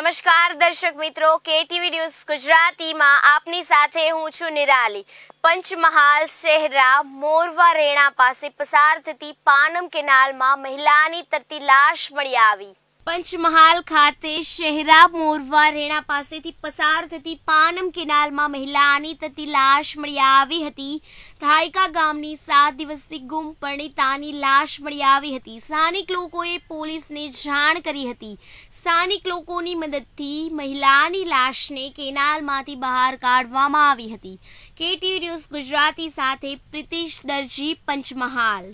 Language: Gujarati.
નમસ્કાર દર્શક મિત્રો કેટીવી ન્યૂઝ ગુજરાતીમાં આપની સાથે હું છું નિરાલી પંચમહાલ શહેરા મોરવા રેણા પાસે પસાર થતી પાનમ કેનાલમાં મહિલાની તરતી લાશ મળી આવી પંચમહાલ ખાતે શહેરા મોરવા રેણા પાસેથી પસાર થતી પાનમ કેનાલમાં મહિલાની થતી લાશ મળી આવી હતી ધાયકા ગામની સાત દિવસથી ગુમ પરણિતાની લાશ મળી આવી હતી સ્થાનિક લોકોએ પોલીસને જાણ કરી હતી સ્થાનિક લોકોની મદદથી મહિલાની લાશને કેનાલમાંથી બહાર કાઢવામાં આવી હતી કેટી ન્યૂઝ ગુજરાતી સાથે પ્રિતિશ દરજી પંચમહાલ